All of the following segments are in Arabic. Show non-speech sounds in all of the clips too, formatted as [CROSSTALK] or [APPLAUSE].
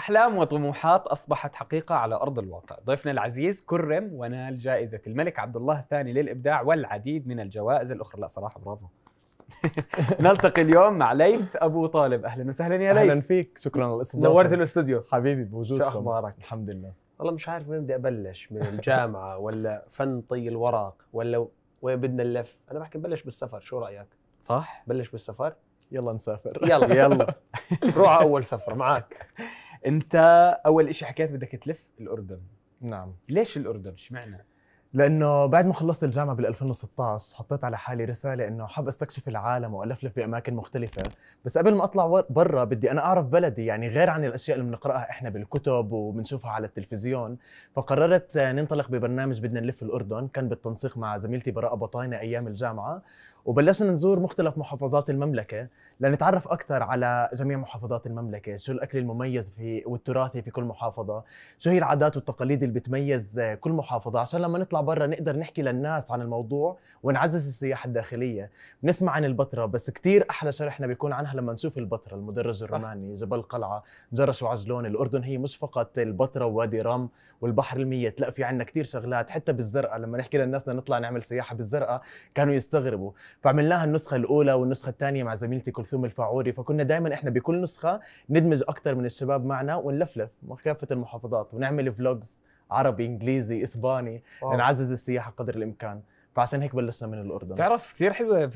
أحلام وطموحات أصبحت حقيقة على أرض الواقع ضيفنا العزيز كرم ونال جائزة الملك عبد الله الثاني للإبداع والعديد من الجوائز الأخرى لا صراحة برافو [LAUGHS] نلتقي اليوم مع ليث أبو طالب أهلا وسهلا يا ليث أهلا فيك شكرا على الاستضافة نورت الاستوديو حبيبي بوجودكم شو أخبارك الحمد لله والله مش عارف وين بدي أبلش من الجامعة [LAUGHS] ولا فن طي الورق ولا وين بدنا نلف أنا بحكي نبلش بالسفر شو رأيك صح بلش بالسفر يلا نسافر يلا يلا [LAUGHS] روح أول سفر معك انت اول شيء حكيت بدك تلف الاردن نعم ليش الاردن معنى لانه بعد ما خلصت الجامعه بال 2016 حطيت على حالي رساله انه حاب استكشف العالم والفلف باماكن مختلفه بس قبل ما اطلع برا بدي انا اعرف بلدي يعني غير عن الاشياء اللي بنقراها احنا بالكتب وبنشوفها على التلفزيون فقررت ننطلق ببرنامج بدنا نلف الاردن كان بالتنسيق مع زميلتي براءه بطاينه ايام الجامعه وبلشنا نزور مختلف محافظات المملكة لنتعرف أكثر على جميع محافظات المملكة شو الأكل المميز في والتراثي في كل محافظة شو هي العادات والتقاليد اللي بتميز كل محافظة عشان لما نطلع برا نقدر نحكي للناس عن الموضوع ونعزز السياحة الداخلية بنسمع عن البتراء بس كثير أحلى شرحنا بيكون عنها لما نشوف البتراء المدرج الروماني جبل قلعة جرش وعجلون الأردن هي مش فقط البتراء ووادي رم والبحر الميت لا في عندنا كثير شغلات حتى بالزرقاء لما نحكي للناس نطلع نعمل سياحة بالزرقاء كانوا يستغربوا فعملناها النسخه الاولى والنسخه الثانيه مع زميلتي كلثوم الفاعوري فكنا دائما احنا بكل نسخه ندمج اكثر من الشباب معنا ونلفلف كافه المحافظات ونعمل فلوجز عربي انجليزي اسباني لنعزز السياحه قدر الامكان فعشان هيك بلشنا من الاردن تعرف كثير حلوه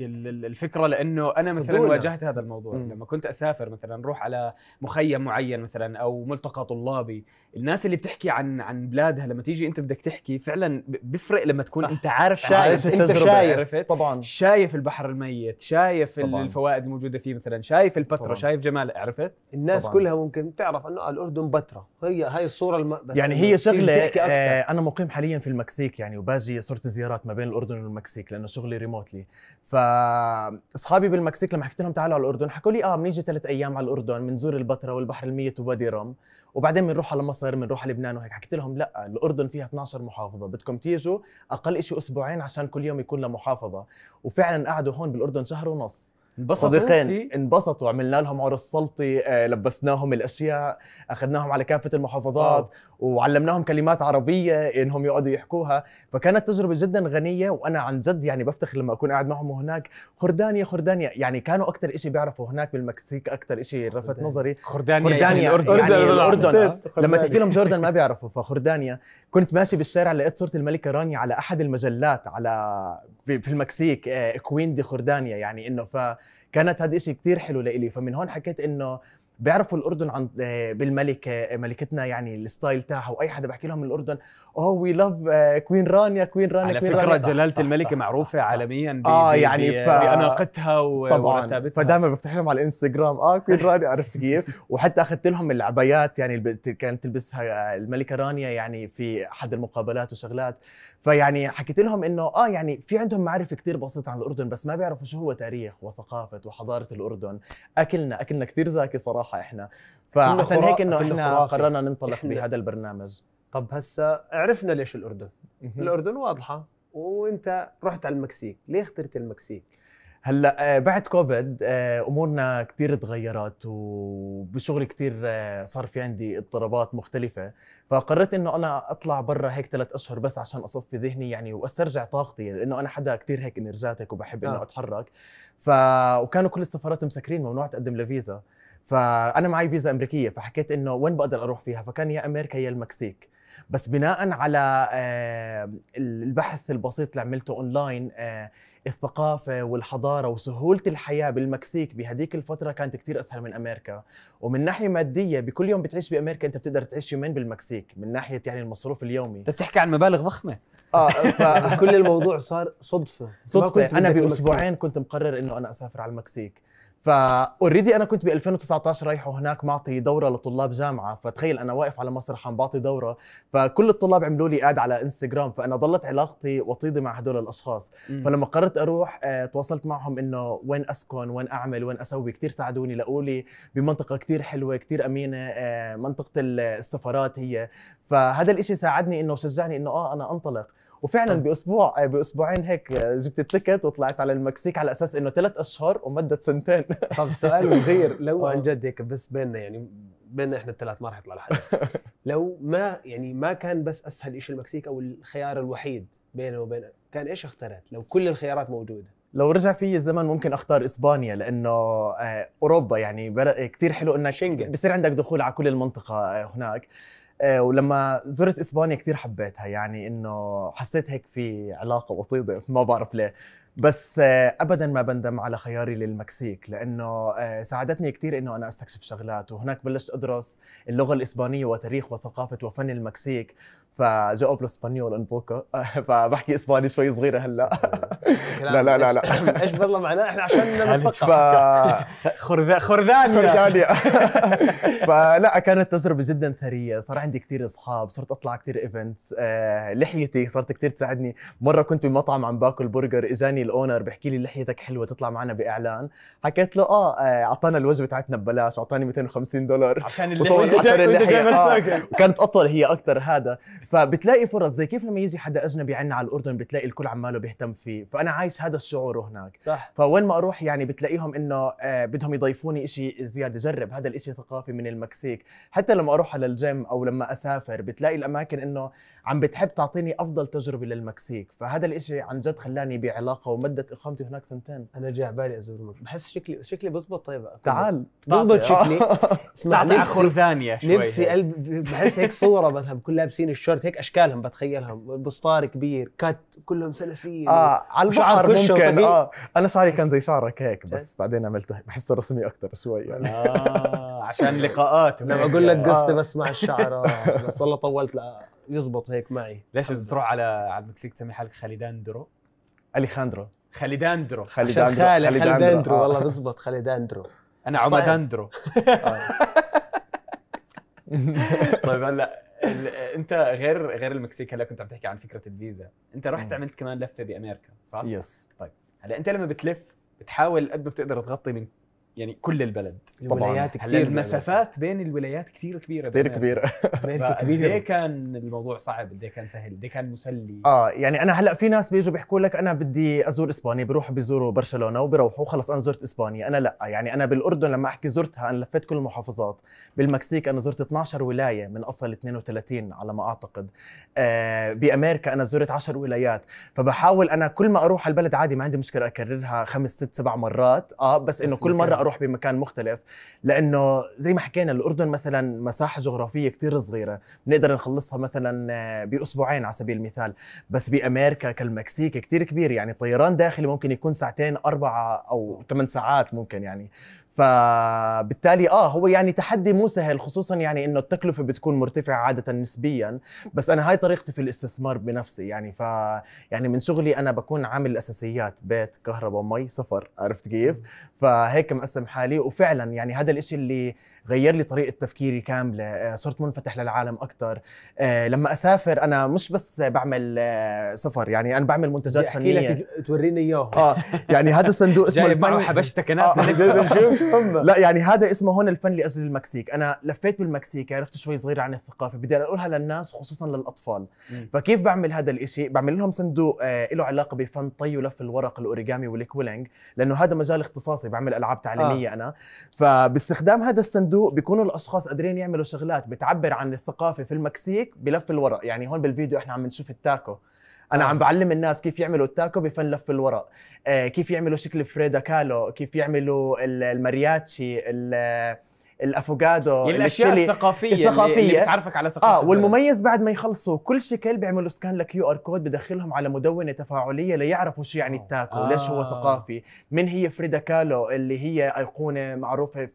الفكره لانه انا مثلا واجهت هذا الموضوع مم. لما كنت اسافر مثلا اروح على مخيم معين مثلا او ملتقى طلابي الناس اللي بتحكي عن عن بلادها لما تيجي انت بدك تحكي فعلا بيفرق لما تكون صح. انت عارف شايف انت شايف طبعا شايف البحر الميت شايف طبعاً. الفوائد الموجوده فيه مثلا شايف البتراء طبعاً. شايف جمال عرفت الناس طبعاً. كلها ممكن تعرف انه الاردن بتراء هي هي الصوره الم... بس يعني هي شغله آه انا مقيم حاليا في المكسيك يعني وباجي صرت زيارات الامارات ما بين الاردن والمكسيك لانه شغلي ريموتلي فاصحابي بالمكسيك لما حكيت لهم تعالوا على الاردن حكوا لي اه بنيجي ثلاث ايام على الاردن بنزور البتراء والبحر الميت ووادي رم وبعدين بنروح على مصر بنروح على لبنان وهيك حكيت لهم لا الاردن فيها 12 محافظه بدكم تيجوا اقل شيء اسبوعين عشان كل يوم يكون لمحافظه وفعلا قعدوا هون بالاردن شهر ونص انبسطوا صديقين انبسطوا عملنا لهم عرس سلطي آه، لبسناهم الاشياء اخذناهم على كافه المحافظات أوه. وعلمناهم كلمات عربيه انهم يقعدوا يحكوها فكانت تجربه جدا غنيه وانا عن جد يعني بفتخر لما اكون قاعد معهم هناك خردانيا خردانيا يعني كانوا اكثر شيء بيعرفوا هناك بالمكسيك اكثر شيء لفت نظري خردانيا, خردانيا يعني الاردن يعني الاردن, يعني الأردن. آه. لما تحكي لهم جوردن ما بيعرفوا فخردانيا كنت ماشي بالشارع لقيت صوره الملكه رانيا على احد المجلات على في في المكسيك كوين دي خوردانيا يعني انه فكانت هذا إشي كثير حلو لإلي فمن هون حكيت انه بيعرفوا الاردن عن بالملكه ملكتنا يعني الستايل تاعها واي حدا بحكي لهم الاردن اوه وي لاف كوين رانيا كوين رانيا على كوين فكره رانيا. جلاله صح الملكه صح معروفه صح عالميا اه يعني ف... باناقتها ورتابتها فدائما بفتح لهم على الانستغرام اه كوين رانيا [LAUGHS] عرفت كيف وحتى اخذت لهم العبايات يعني اللي كانت تلبسها آه، الملكه رانيا يعني في احد المقابلات وشغلات فيعني حكيت لهم انه اه يعني في عندهم معرفه كثير بسيطه عن الاردن بس ما بيعرفوا شو هو تاريخ وثقافه وحضاره الاردن اكلنا اكلنا كثير زاكي صراحه بصراحه احنا فعشان هيك انه احنا قررنا ننطلق إحنا. بهذا البرنامج طب هسه عرفنا ليش الاردن الاردن واضحه وانت رحت على المكسيك ليه اخترت المكسيك هلا آه، بعد كوفيد آه، امورنا كثير تغيرت وبشغلي كثير آه، صار في عندي اضطرابات مختلفه فقررت انه انا اطلع برا هيك ثلاث اشهر بس عشان اصفي ذهني يعني واسترجع طاقتي لانه انا حدا كثير هيك انرجاتك وبحب انه اتحرك ف وكانوا كل السفارات مسكرين ممنوع تقدم لفيزا فانا معي فيزا امريكيه فحكيت انه وين بقدر اروح فيها فكان يا امريكا يا المكسيك بس بناء على آه، البحث البسيط اللي عملته اونلاين آه، الثقافة والحضارة وسهولة الحياة بالمكسيك بهديك الفترة كانت كتير أسهل من أمريكا ومن ناحية مادية بكل يوم بتعيش بأمريكا أنت بتقدر تعيش يومين بالمكسيك من ناحية يعني المصروف اليومي أنت بتحكي عن مبالغ ضخمة اه [LAUGHS] كل الموضوع صار صدفة صدفة أنا بأسبوعين كنت مقرر إنه أنا أسافر على المكسيك فاوريدي انا كنت ب 2019 رايح هناك معطي دوره لطلاب جامعه فتخيل انا واقف على مسرح عم بعطي دوره فكل الطلاب عملوا لي اد على انستغرام فانا ضلت علاقتي وطيده مع هدول الاشخاص مم. فلما قررت اروح آه، تواصلت معهم انه وين اسكن وين اعمل وين اسوي كثير ساعدوني لقوا لي بمنطقه كثير حلوه كثير امينه آه، منطقه السفارات هي فهذا الإشي ساعدني انه شجعني انه اه انا انطلق وفعلا طيب. باسبوع آه، باسبوعين هيك آه، جبت التيكت وطلعت على المكسيك على اساس انه ثلاث اشهر ومدت سنتين [LAUGHS] طب سؤال غير لو آه. عن جد هيك بس بيننا يعني بيننا احنا الثلاث ما راح يطلع لحد [LAUGHS] لو ما يعني ما كان بس اسهل شيء المكسيك او الخيار الوحيد بينه وبين كان ايش اخترت لو كل الخيارات موجوده لو رجع في الزمن ممكن اختار اسبانيا لانه اوروبا يعني كثير حلو انك شنجن بصير عندك دخول على كل المنطقه هناك آه، ولما زرت اسبانيا كثير حبيتها يعني انه حسيت هيك في علاقه وطيده [LAUGHS] ما بعرف ليه بس آه، ابدا ما بندم على خياري للمكسيك لانه آه، ساعدتني كثير انه انا استكشف شغلات وهناك بلشت ادرس اللغه الاسبانيه وتاريخ وثقافه وفن المكسيك فجاوب ابلو اسبانيول ان بوكا [LAUGHS] فبحكي اسباني شوي صغيره هلا [LAUGHS] لا لا لا لا ايش بالله معناه احنا عشان [LAUGHS] نتفقع خرذانيا خرذانيا فلا كانت تجربه جدا ثريه صار عندي كثير اصحاب صرت اطلع كثير ايفنتس آه، لحيتي صارت كثير تساعدني مره كنت بمطعم عم باكل برجر اجاني الاونر بحكي لي لحيتك حلوه تطلع معنا باعلان حكيت له اه, آه، اعطانا الوجبه تاعتنا ببلاش واعطاني 250 دولار عشان اللحيه عشان اللحيه آه. وكانت اطول هي اكثر هذا فبتلاقي فرص زي كيف لما يجي حدا اجنبي عنا على الاردن بتلاقي الكل عماله بيهتم فيه فانا عايش هذا الشعور هناك صح فوين ما اروح يعني بتلاقيهم انه آه، بدهم يضيفوني شيء زياده جرب هذا الشيء ثقافي من المكسيك حتى لما اروح على الجيم او لما اسافر بتلاقي الاماكن انه عم بتحب تعطيني افضل تجربه للمكسيك فهذا الشيء عن جد خلاني بعلاقه ومدت اقامتي هناك سنتين انا جاي على بالي ازور بحس شكلي شكلي بزبط طيب تعال بزبط شكلي [LAUGHS] اسمع ثانيه شوي نفسي قلب بحس هيك صوره مثلا بكون لابسين الشورت جربت هيك اشكالهم بتخيلهم بسطار كبير كات كلهم سلاسيل اه على البحر ممكن اه انا شعري كان زي شعرك هيك بس بعدين عملته بحسه رسمي اكثر شوي يعني آه عشان لقاءات إيه. لما اقول لك آه. قصتي آه. بس مع الشعر بس والله طولت لا يزبط هيك معي ليش اذا تروح على على المكسيك تسمي حالك خاليداندرو اليخاندرو خاليداندرو خاليداندرو خاليداندرو آه. والله بزبط خاليداندرو انا عمداندرو آه. [LAUGHS] طيب هلا انت غير غير المكسيك هلا كنت عم تحكي عن فكره الفيزا انت رحت عملت كمان لفه بامريكا صح يس طيب هلا انت لما بتلف بتحاول قد ما بتقدر تغطي من يعني كل البلد الولايات طبعا كثير المسافات بين الولايات كثير كبيره كثير كبيره [LAUGHS] ليه كان الموضوع صعب ليه كان سهل ليه كان مسلي اه يعني انا هلا في ناس بيجوا بيحكوا لك انا بدي ازور اسبانيا بيروحوا بيزوروا برشلونه وبيروحوا خلص انا زرت اسبانيا انا لا يعني انا بالاردن لما احكي زرتها انا لفيت كل المحافظات بالمكسيك انا زرت 12 ولايه من اصل 32 على ما اعتقد آه بامريكا انا زرت 10 ولايات فبحاول انا كل ما اروح على البلد عادي ما عندي مشكله اكررها خمس ست سبع مرات اه بس انه كل مره اروح بمكان مختلف لانه زي ما حكينا الاردن مثلا مساحه جغرافيه كثير صغيره بنقدر نخلصها مثلا آه، باسبوعين على سبيل المثال بس بامريكا كالمكسيك كثير كبير يعني طيران داخلي ممكن يكون ساعتين اربعه او ثمان ساعات ممكن يعني فبالتالي اه هو يعني تحدي مو سهل خصوصا يعني انه التكلفه بتكون مرتفعه عاده نسبيا بس انا هاي طريقتي في الاستثمار بنفسي يعني ف يعني من شغلي انا بكون عامل اساسيات بيت كهرباء مي سفر عرفت كيف فهيك مقسم حالي وفعلا يعني هذا الإشي اللي غير لي طريقه تفكيري كامله آه، صرت منفتح للعالم اكثر آه، لما اسافر انا مش بس بعمل آه، سفر يعني انا بعمل منتجات فنيه لك توريني اياه اه يعني هذا الصندوق [LAUGHS] اسمه جايب الفن حبشتك انا آه. [LAUGHS] [LAUGHS] لا يعني هذا اسمه هون الفن لاجل المكسيك انا لفيت بالمكسيك عرفت شوي صغيره عن الثقافه بدي اقولها للناس خصوصا للاطفال فكيف بعمل هذا الإشي بعمل لهم صندوق له علاقه بفن طي ولف الورق الاوريجامي والكويلنج لانه هذا مجال اختصاصي بعمل العاب تعليميه آه. انا فباستخدام هذا الصندوق برضو بيكونوا الاشخاص قادرين يعملوا شغلات بتعبر عن الثقافه في المكسيك بلف الورق يعني هون بالفيديو احنا عم نشوف التاكو انا آه. عم بعلم الناس كيف يعملوا التاكو بفن لف الورق آه كيف يعملوا شكل فريدا كالو كيف يعملوا المارياتشي الافوكادو الاشياء الثقافيه الثقافيه اللي بتعرفك على ثقافه اه والمميز بعد ما يخلصوا كل شكل بيعملوا سكان لكيو ار كود بدخلهم على مدونه تفاعليه ليعرفوا شو يعني آه. التاكو آه. ليش هو آه. ثقافي من هي فريدا كالو اللي هي ايقونه معروفه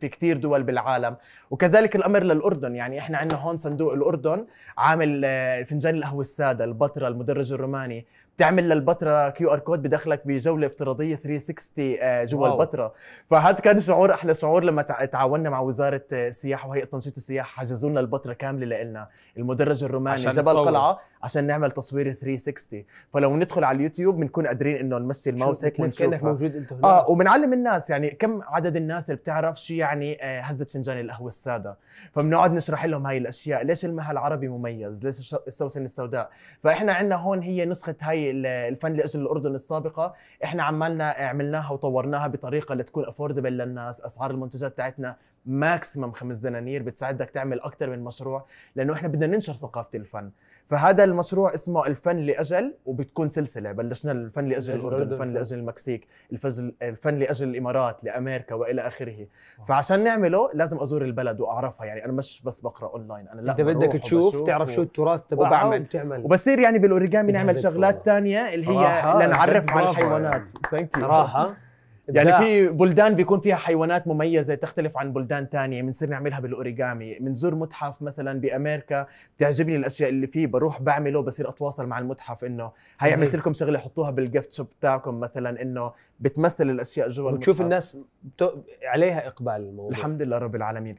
في كثير دول بالعالم وكذلك الامر للاردن يعني احنا عندنا هون صندوق الاردن عامل آه، فنجان القهوه الساده البطره المدرج الروماني تعمل للبتراء كيو ار كود بدخلك بجوله افتراضيه 360 آه، جوا البتراء فهذا كان شعور احلى شعور لما تعاوننا مع وزاره آه، السياحه وهيئه تنشيط السياحه حجزوا لنا البتراء كامله لنا المدرج الروماني جبل قلعه عشان نعمل تصوير 360 فلو ندخل على اليوتيوب بنكون قادرين انه نمشي الماوس هيك كانك موجود انت اه وبنعلم الناس يعني كم عدد الناس اللي بتعرف شو يعني آه، هزه فنجان القهوه الساده فبنقعد نشرح لهم هاي الاشياء ليش المها العربي مميز ليش السوسن السوداء فاحنا عندنا هون هي نسخه هاي الفن الاذن الاردن السابقه احنا عملنا عملناها وطورناها بطريقه لتكون افوردبل للناس اسعار المنتجات تاعتنا ماكسيمم خمس دنانير بتساعدك تعمل اكثر من مشروع لانه احنا بدنا ننشر ثقافه الفن فهذا المشروع اسمه الفن لاجل وبتكون سلسله بلشنا الفن لاجل الاردن الفن لاجل المكسيك الفن لاجل الامارات لامريكا والى اخره فعشان نعمله لازم ازور البلد واعرفها يعني انا مش بس بقرا اونلاين انا لا انت بدك تشوف تعرف شو التراث تبعها وبعمل وبصير يعني بالاوريجامي نعمل شغلات ثانيه الثانيه اللي هي لنعرف عن الحيوانات ثانك يو صراحه يعني في بلدان بيكون فيها حيوانات مميزه تختلف عن بلدان تانية بنصير نعملها بالاوريجامي بنزور متحف مثلا بامريكا بتعجبني الاشياء اللي فيه بروح بعمله بصير اتواصل مع المتحف انه هاي عملت لكم شغله حطوها بالجفت شوب تاعكم مثلا انه بتمثل الاشياء جوا بتشوف الناس بتو... عليها اقبال الموضوع الحمد لله رب العالمين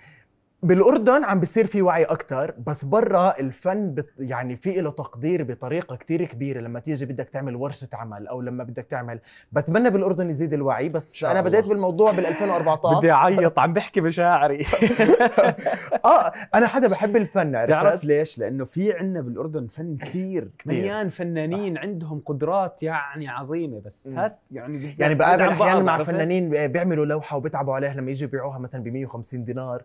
بالاردن عم بصير في وعي اكثر بس برا الفن بت يعني في له تقدير بطريقه كثير كبيره لما تيجي بدك تعمل ورشه عمل او لما بدك تعمل بتمنى بالاردن يزيد الوعي بس انا بديت بالموضوع بال 2014 بدي اعيط عم بحكي مشاعري [LAUGHS] اه انا حدا بحب الفن عرفت بتعرف ليش لانه في عندنا بالاردن فن كثير مليان فنانين صح. عندهم قدرات يعني عظيمه بس هات يعني يعني بقابل احيانا يعني مع فنانين بيعملوا لوحه وبيتعبوا عليها لما يجوا يبيعوها مثلا ب 150 دينار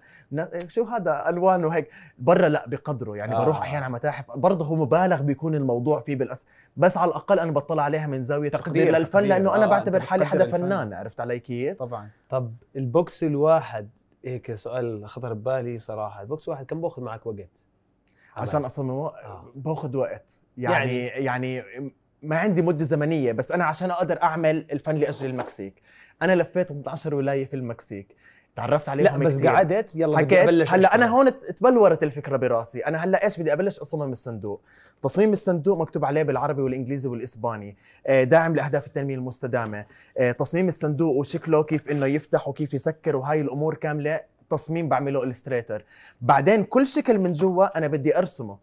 شو هذا الوانه هيك برا لا بقدره يعني آه. بروح احيانا على متاحف برضه هو مبالغ بيكون الموضوع فيه بالأس بس على الاقل انا بطلع عليها من زاويه تقدير, تقدير للفن تقدير. لانه انا آه، بعتبر حالي حدا الفن. فنان عرفت علي كيف طبعا طب البوكس الواحد هيك سؤال خطر ببالي صراحه البوكس الواحد كم باخذ معك وقت عشان اصلا آه. باخذ وقت يعني يعني, يعني ما عندي مدة زمنية بس أنا عشان أقدر أعمل الفن لأجل المكسيك أنا لفيت 12 ولاية في المكسيك تعرفت عليهم لا بس كتير. قعدت يلا بدي ابلش هلا انا هون تبلورت الفكره براسي انا هلا ايش بدي ابلش اصمم الصندوق تصميم الصندوق مكتوب عليه بالعربي والانجليزي والاسباني آه، داعم لاهداف التنميه المستدامه آه، تصميم الصندوق وشكله كيف انه يفتح وكيف يسكر وهاي الامور كامله تصميم بعمله الستريتر بعدين كل شكل من جوا انا بدي ارسمه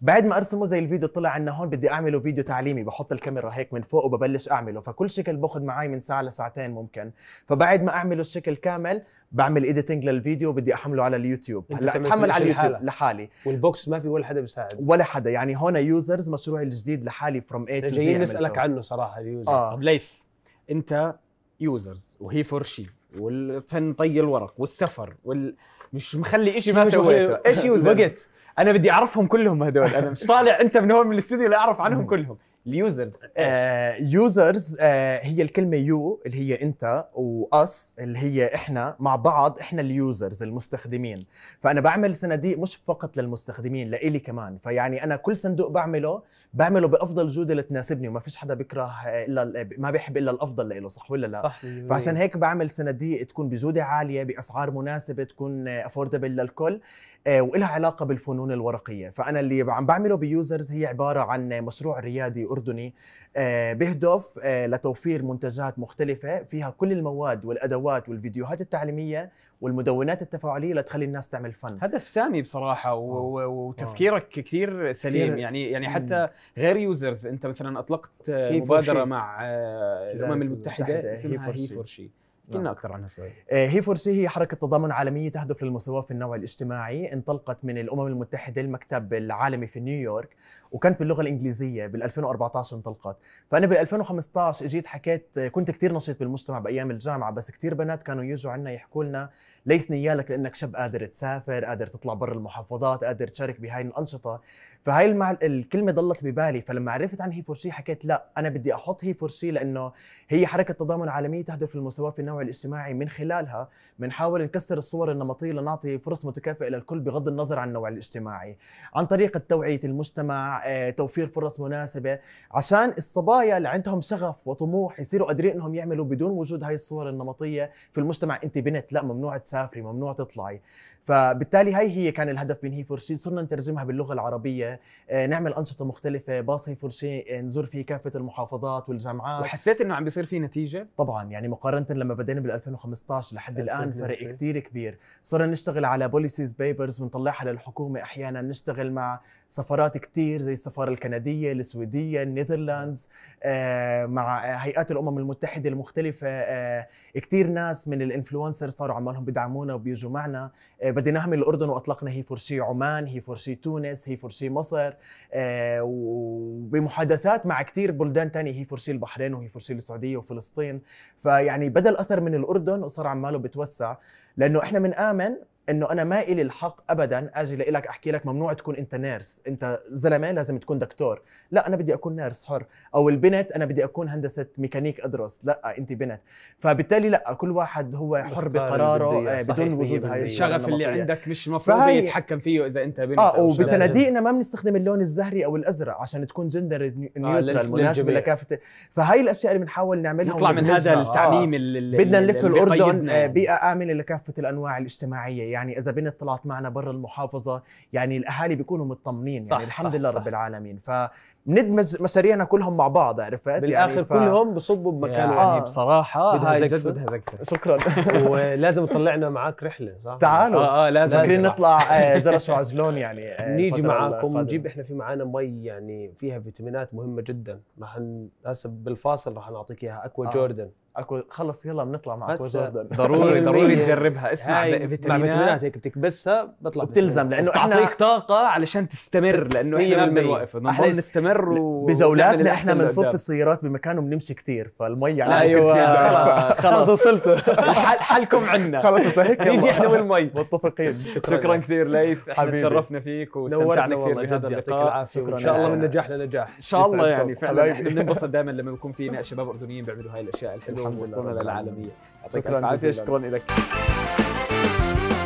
بعد ما ارسمه زي الفيديو طلع عنا هون بدي اعمله فيديو تعليمي بحط الكاميرا هيك من فوق وببلش اعمله فكل شكل باخذ معي من ساعه لساعتين ممكن فبعد ما اعمله الشكل كامل بعمل ايديتنج للفيديو بدي احمله على اليوتيوب هلا اتحمل على اليوتيوب لحالي والبوكس ما في ولا حدا بيساعد ولا حدا يعني هون يوزرز مشروعي الجديد لحالي فروم اي تو جايين نسالك عنه صراحه اليوزر آه. طب ليف انت يوزرز وهي فور شي والفن طي الورق والسفر وال مش مخلي شيء ما سويته ايش يوزرز [LAUGHS] وقت انا بدي اعرفهم كلهم هذول انا مش طالع انت من هون من الاستديو لا اعرف عنهم كلهم اليوزرز آه، يوزرز آه، هي الكلمه يو اللي هي انت واس اللي هي احنا مع بعض احنا اليوزرز المستخدمين فانا بعمل صناديق مش فقط للمستخدمين لإلي كمان فيعني انا كل صندوق بعمله بعمله بافضل جوده لتناسبني تناسبني وما فيش حدا بكره الا ما بيحب الا الافضل له صح ولا لا صح فعشان هيك بعمل صناديق تكون بجوده عاليه باسعار مناسبه تكون افوردبل للكل آه، والها علاقه بالفنون الورقيه فانا اللي عم بعمله بيوزرز هي عباره عن مشروع ريادي الأردني آه، بهدف آه، لتوفير منتجات مختلفة فيها كل المواد والأدوات والفيديوهات التعليمية والمدونات التفاعلية لتخلي الناس تعمل فن هدف سامي بصراحة و... آه. وتفكيرك أوه. كثير سليم كثير... يعني يعني حتى غير يوزرز أنت مثلا أطلقت مبادرة مع الأمم المتحدة اسمها هي فور شي كنا نعم. اكثر عنها شوي آه، هي فور سي هي حركه تضامن عالميه تهدف للمساواه في النوع الاجتماعي انطلقت من الامم المتحده المكتب العالمي في نيويورك وكانت باللغه الانجليزيه بال 2014 انطلقت فانا بال 2015 اجيت حكيت كنت كثير نشيط بالمجتمع بايام الجامعه بس كثير بنات كانوا يجوا عنا يحكوا لنا ليتني يالك لانك شاب قادر تسافر قادر تطلع برا المحافظات قادر تشارك بهاي الانشطه فهاي المع... الكلمه ضلت ببالي فلما عرفت عن هي فور سي حكيت لا انا بدي احط هي فور سي لانه هي حركه تضامن عالميه تهدف للمساواه في النوع التفاعل الاجتماعي من خلالها بنحاول نكسر الصور النمطيه لنعطي فرص متكافئه للكل بغض النظر عن النوع الاجتماعي عن طريق توعيه المجتمع آه، توفير فرص مناسبه عشان الصبايا اللي عندهم شغف وطموح يصيروا قادرين انهم يعملوا بدون وجود هاي الصور النمطيه في المجتمع انت بنت لا ممنوع تسافري ممنوع تطلعي فبالتالي هي هي كان الهدف من هي فور صرنا نترجمها باللغه العربيه آه، نعمل انشطه مختلفه باص هي فور آه، نزور في كافه المحافظات والجامعات وحسيت انه عم بيصير في نتيجه طبعا يعني مقارنه لما بدينا بال 2015 لحد الان فرق كثير كبير صرنا نشتغل على بوليسيز بيبرز بنطلعها للحكومه احيانا نشتغل مع سفارات كثير زي السفاره الكنديه السويديه النيذرلاندز آه، مع هيئات الامم المتحده المختلفه كثير ناس من الانفلونسرز صاروا عمالهم بدعمونا وبيجوا معنا بديناها من الاردن واطلقنا هي فور عمان هي فرسي تونس هي فرسي مصر آه، وبمحادثات مع كثير بلدان ثانيه هي فرسي البحرين وهي فرسي السعوديه وفلسطين فيعني بدا الاثر من الاردن وصار عماله بتوسع لانه احنا بنآمن انه انا ما الي الحق ابدا اجي لك احكي لك ممنوع تكون انت نيرس انت زلمه لازم تكون دكتور لا انا بدي اكون نيرس حر او البنت انا بدي اكون هندسه ميكانيك ادرس لا انت بنت فبالتالي لا كل واحد هو حر بقراره آه، بدون وجود هاي الشغف اللي عندك مش المفروض فهي... يتحكم فيه اذا انت بنت اه وبصناديقنا ما بنستخدم اللون الزهري او الازرق عشان تكون جندر نيوترال آه مناسبه لكافه فهاي الاشياء اللي بنحاول نعملها نطلع من هذا التعميم آه. اللي بدنا نلف الاردن آه، يعني. بيئه امنه لكافه الانواع الاجتماعيه يعني يعني اذا بنت طلعت معنا برا المحافظه يعني الاهالي بيكونوا مطمنين يعني صح يعني الحمد صح لله صح رب العالمين فبندمج مشاريعنا كلهم مع بعض عرفت يعني بالاخر يعني ف... كلهم بصبوا بمكان يعني آه. بصراحه هاي جد بدها زقفه شكرا [LAUGHS] ولازم تطلعنا معاك رحله صح تعالوا اه, آه لازم فاكرين نطلع جرس آه، وعزلون يعني آه، نيجي معاكم نجيب احنا في معانا مي يعني فيها فيتامينات مهمه جدا راح هسه بالفاصل راح نعطيك اياها اكوا آه. جوردن اكو خلص يلا بنطلع مع اكو جوردن ضروري [LAUGHS] ضروري تجربها اسمع فيتامينات مع فيتامينات هيك بتكبسها بطلع بتلزم لانه احنا بتعطيك طاقه علشان تستمر لانه احنا ما بنوقف احنا نستمر و... بجولاتنا احنا بنصف السيارات بمكان وبنمشي كثير فالمي على ايوه خلص وصلتوا حلكم عنا خلص هيك نيجي احنا والمي متفقين شكرا كثير ليث حبيبي تشرفنا فيك واستمتعنا كثير بهذا اللقاء ان شاء الله من نجاح لنجاح ان شاء الله يعني فعلا احنا بننبسط [LAUGHS] دائما لما بيكون في شباب اردنيين بيعملوا هاي الاشياء الحلوه الحمد لله شكرا العالميه شكرا العافيه شكرا لك